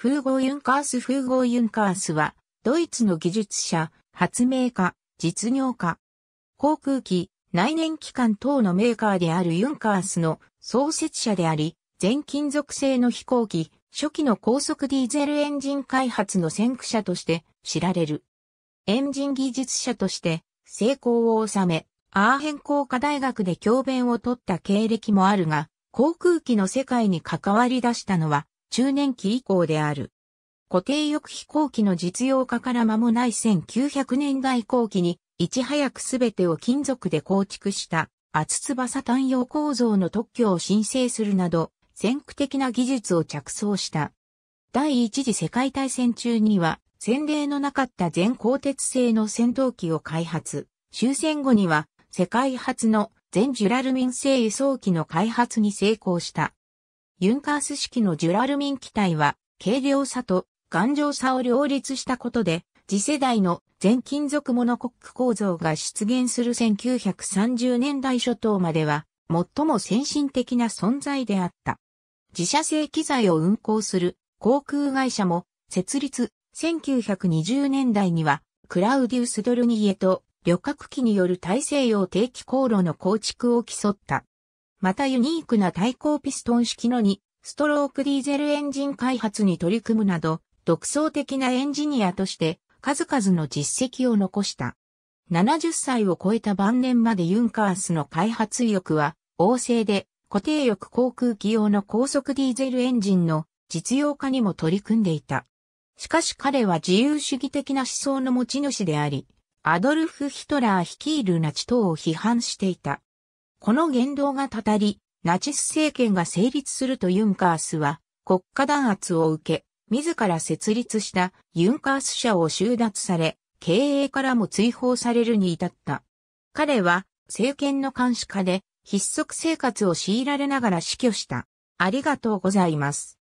フーゴー・ユンカース・フーゴー・ユンカースは、ドイツの技術者、発明家、実業家。航空機、内燃機関等のメーカーであるユンカースの創設者であり、全金属製の飛行機、初期の高速ディーゼルエンジン開発の先駆者として知られる。エンジン技術者として成功を収め、アーヘン工科大学で教鞭を取った経歴もあるが、航空機の世界に関わり出したのは中年期以降である。固定翼飛行機の実用化から間もない1900年代後期に、いち早くすべてを金属で構築した厚翼単葉構造の特許を申請するなど、先駆的な技術を着想した。第一次世界大戦中には、先例のなかった全鋼鉄製の戦闘機を開発。終戦後には、世界初の全ジュラルミン製輸送機の開発に成功した。ユンカース式のジュラルミン機体は、軽量さと頑丈さを両立したことで、次世代の全金属モノコック構造が出現する1930年代初頭までは、最も先進的な存在であった。自社製機材を運行する航空会社も、設立1920年代には、クラウディウス・ドルニエと旅客機による大西洋定期航路の構築を競った。またユニークな対抗ピストン式の2、ストロークディーゼルエンジン開発に取り組むなど、独創的なエンジニアとして数々の実績を残した。70歳を超えた晩年までユンカースの開発意欲は旺盛で固定翼航空機用の高速ディーゼルエンジンの実用化にも取り組んでいた。しかし彼は自由主義的な思想の持ち主であり、アドルフ・ヒトラー率いるナチ党を批判していた。この言動がたたり、ナチス政権が成立するとユンカースは国家弾圧を受け、自ら設立したユンカース社を収奪され、経営からも追放されるに至った。彼は政権の監視下で、筆足生活を強いられながら死去した。ありがとうございます。